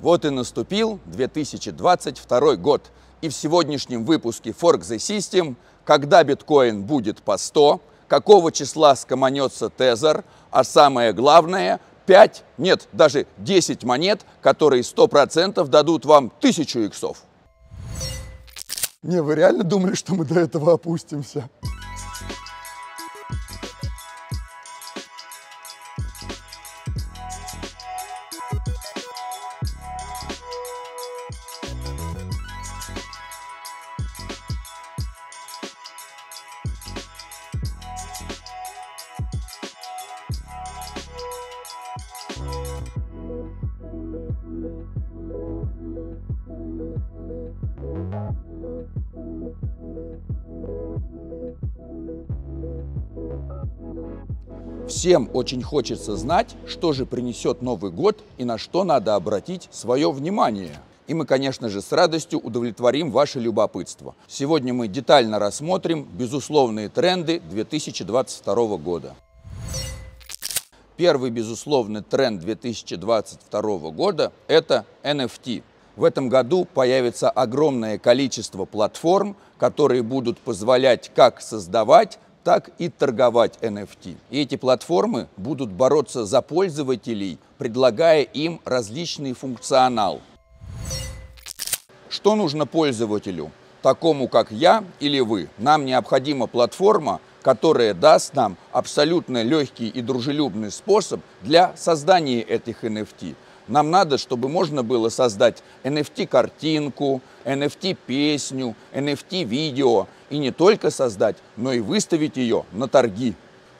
Вот и наступил 2022 год. И в сегодняшнем выпуске Fork the System, когда биткоин будет по 100, какого числа скоманется тезер, а самое главное, 5, нет, даже 10 монет, которые 100% дадут вам 1000 иксов. Не, вы реально думали, что мы до этого опустимся? Всем очень хочется знать, что же принесет Новый год и на что надо обратить свое внимание. И мы, конечно же, с радостью удовлетворим ваше любопытство. Сегодня мы детально рассмотрим безусловные тренды 2022 года. Первый, безусловно, тренд 2022 года – это NFT. В этом году появится огромное количество платформ, которые будут позволять как создавать, так и торговать NFT. И эти платформы будут бороться за пользователей, предлагая им различный функционал. Что нужно пользователю? Такому, как я или вы, нам необходима платформа, которое даст нам абсолютно легкий и дружелюбный способ для создания этих NFT. Нам надо, чтобы можно было создать NFT-картинку, NFT-песню, NFT-видео и не только создать, но и выставить ее на торги.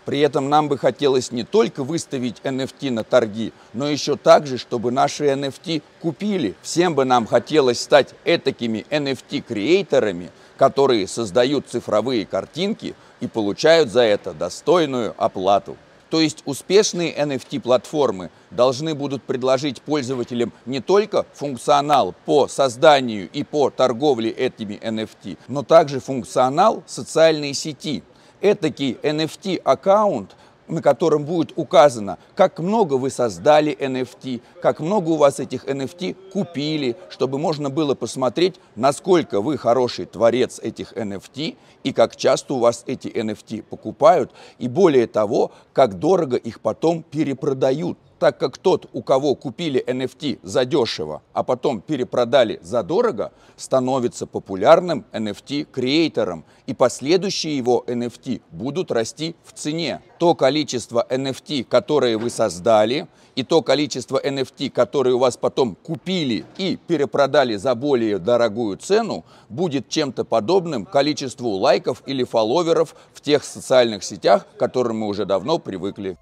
При этом нам бы хотелось не только выставить NFT на торги, но еще также, чтобы наши NFT купили. Всем бы нам хотелось стать этакими NFT-креаторами, которые создают цифровые картинки, и получают за это достойную оплату. То есть успешные NFT-платформы должны будут предложить пользователям не только функционал по созданию и по торговле этими NFT, но также функционал социальной сети. Этакий NFT-аккаунт, на котором будет указано, как много вы создали NFT, как много у вас этих NFT купили, чтобы можно было посмотреть, насколько вы хороший творец этих NFT и как часто у вас эти NFT покупают, и более того, как дорого их потом перепродают так как тот, у кого купили NFT за дешево, а потом перепродали за дорого, становится популярным NFT-креатором, и последующие его NFT будут расти в цене. То количество NFT, которые вы создали, и то количество NFT, которые у вас потом купили и перепродали за более дорогую цену, будет чем-то подобным количеству лайков или фолловеров в тех социальных сетях, к которым мы уже давно привыкли.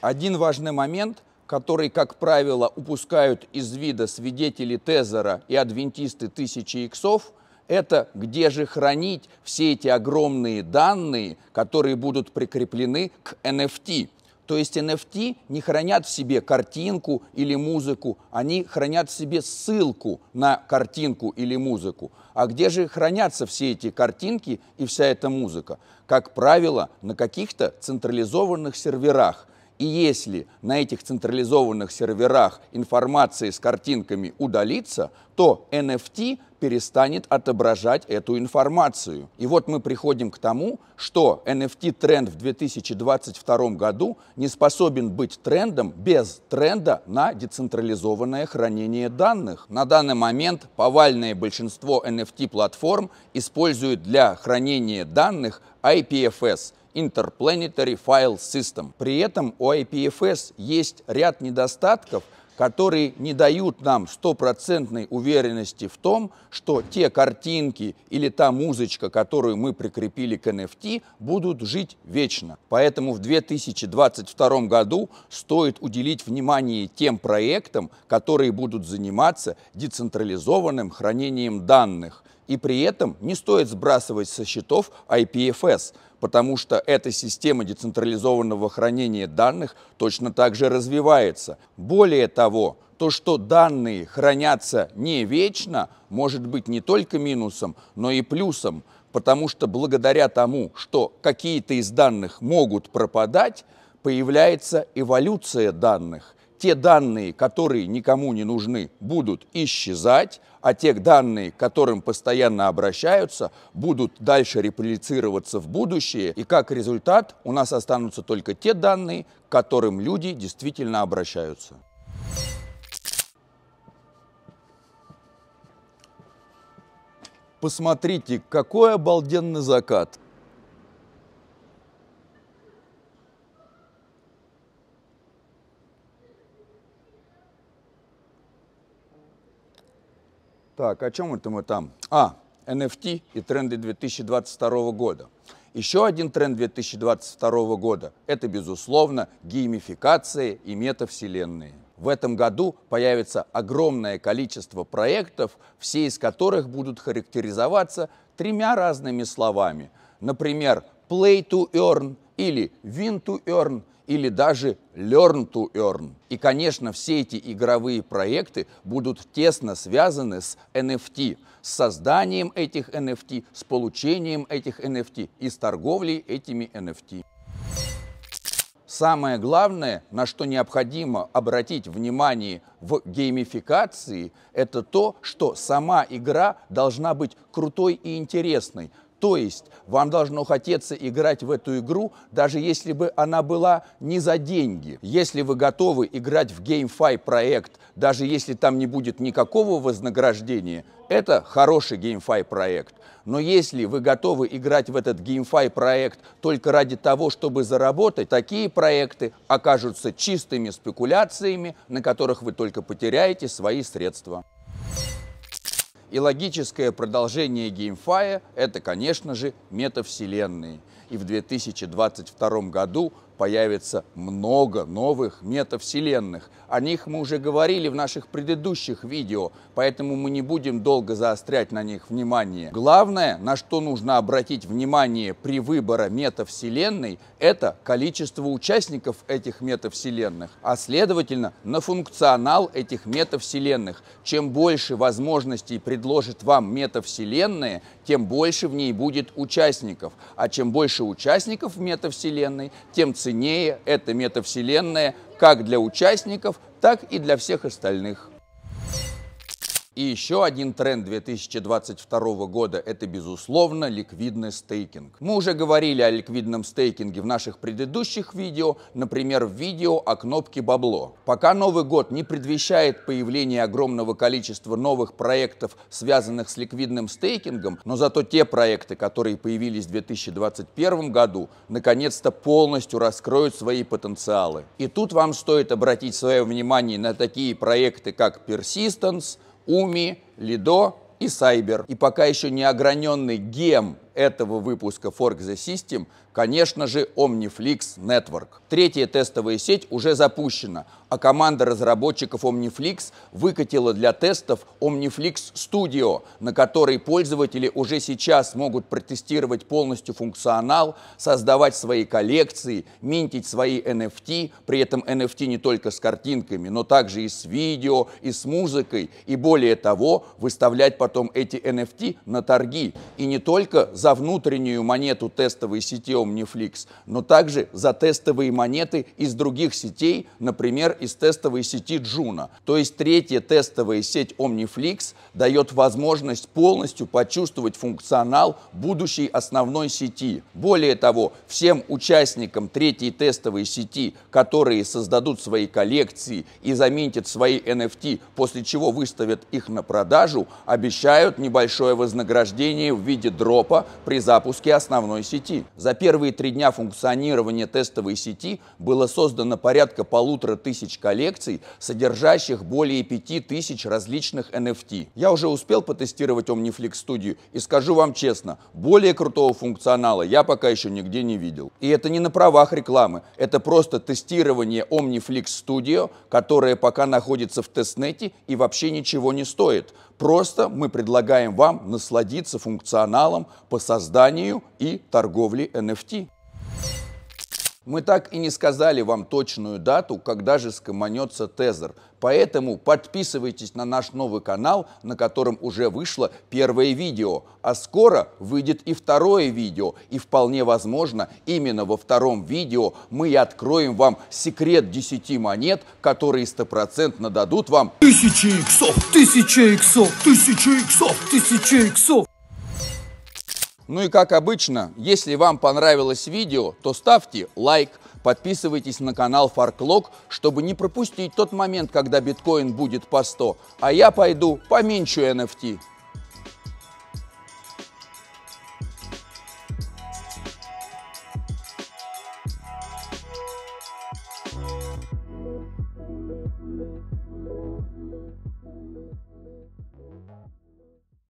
Один важный момент, который, как правило, упускают из вида свидетели Тезера и адвентисты тысячи иксов, это где же хранить все эти огромные данные, которые будут прикреплены к NFT. То есть NFT не хранят в себе картинку или музыку, они хранят в себе ссылку на картинку или музыку. А где же хранятся все эти картинки и вся эта музыка? Как правило, на каких-то централизованных серверах – и если на этих централизованных серверах информации с картинками удалится, то NFT перестанет отображать эту информацию. И вот мы приходим к тому, что NFT-тренд в 2022 году не способен быть трендом без тренда на децентрализованное хранение данных. На данный момент повальное большинство NFT-платформ используют для хранения данных IPFS – Interplanetary File System. При этом у IPFS есть ряд недостатков, которые не дают нам стопроцентной уверенности в том, что те картинки или та музычка, которую мы прикрепили к NFT, будут жить вечно. Поэтому в 2022 году стоит уделить внимание тем проектам, которые будут заниматься децентрализованным хранением данных – и при этом не стоит сбрасывать со счетов IPFS, потому что эта система децентрализованного хранения данных точно так же развивается. Более того, то, что данные хранятся не вечно, может быть не только минусом, но и плюсом, потому что благодаря тому, что какие-то из данных могут пропадать, появляется эволюция данных те данные, которые никому не нужны, будут исчезать, а те данные, к которым постоянно обращаются, будут дальше реплицироваться в будущее, и как результат у нас останутся только те данные, к которым люди действительно обращаются. Посмотрите, какой обалденный закат! Так, о чем это мы там? А, NFT и тренды 2022 года. Еще один тренд 2022 года – это, безусловно, геймификация и метавселенные. В этом году появится огромное количество проектов, все из которых будут характеризоваться тремя разными словами. Например, play to earn или win to earn – или даже learn to earn. И, конечно, все эти игровые проекты будут тесно связаны с NFT, с созданием этих NFT, с получением этих NFT и с торговлей этими NFT. Самое главное, на что необходимо обратить внимание в геймификации, это то, что сама игра должна быть крутой и интересной, то есть вам должно хотеться играть в эту игру, даже если бы она была не за деньги. Если вы готовы играть в GameFi проект, даже если там не будет никакого вознаграждения, это хороший GameFi проект. Но если вы готовы играть в этот GameFi проект только ради того, чтобы заработать, такие проекты окажутся чистыми спекуляциями, на которых вы только потеряете свои средства. И логическое продолжение геймфая – это, конечно же, метавселенные. И в 2022 году появится много новых метавселенных. О них мы уже говорили в наших предыдущих видео, поэтому мы не будем долго заострять на них внимание. Главное, на что нужно обратить внимание при выборе метавселенной, это количество участников этих метавселенных, а следовательно на функционал этих метавселенных. Чем больше возможностей предложит вам метавселенная, тем больше в ней будет участников. А чем больше участников в метавселенной, тем ценнее ценнее эта метавселенная как для участников, так и для всех остальных. И еще один тренд 2022 года – это, безусловно, ликвидный стейкинг. Мы уже говорили о ликвидном стейкинге в наших предыдущих видео, например, в видео о кнопке «Бабло». Пока Новый год не предвещает появление огромного количества новых проектов, связанных с ликвидным стейкингом, но зато те проекты, которые появились в 2021 году, наконец-то полностью раскроют свои потенциалы. И тут вам стоит обратить свое внимание на такие проекты, как Persistence, Уми, Лидо и Сайбер. И пока еще не ограненный гем этого выпуска Fork the System, конечно же, Omniflix Network. Третья тестовая сеть уже запущена, а команда разработчиков Omniflix выкатила для тестов Omniflix Studio, на которой пользователи уже сейчас могут протестировать полностью функционал, создавать свои коллекции, минтить свои NFT, при этом NFT не только с картинками, но также и с видео, и с музыкой, и более того, выставлять потом эти NFT на торги. И не только за за внутреннюю монету тестовой сети Omniflix, но также за тестовые монеты из других сетей, например, из тестовой сети Juno. То есть третья тестовая сеть Omniflix дает возможность полностью почувствовать функционал будущей основной сети. Более того, всем участникам третьей тестовой сети, которые создадут свои коллекции и заметят свои NFT, после чего выставят их на продажу, обещают небольшое вознаграждение в виде дропа при запуске основной сети. За первые три дня функционирования тестовой сети было создано порядка полутора тысяч коллекций, содержащих более пяти тысяч различных NFT. Я уже успел потестировать Omniflix Studio и скажу вам честно, более крутого функционала я пока еще нигде не видел. И это не на правах рекламы, это просто тестирование Omniflix Studio, которое пока находится в тестнете и вообще ничего не стоит. Просто мы предлагаем вам насладиться функционалом по созданию и торговле NFT. Мы так и не сказали вам точную дату, когда же скоманется тезер, поэтому подписывайтесь на наш новый канал, на котором уже вышло первое видео, а скоро выйдет и второе видео, и вполне возможно, именно во втором видео мы и откроем вам секрет 10 монет, которые стопроцентно дадут вам тысячи иксов, тысячи иксов, тысячи иксов, тысячи иксов. Ну и как обычно, если вам понравилось видео, то ставьте лайк, подписывайтесь на канал Фарклог, чтобы не пропустить тот момент, когда биткоин будет по 100, а я пойду поменьше NFT.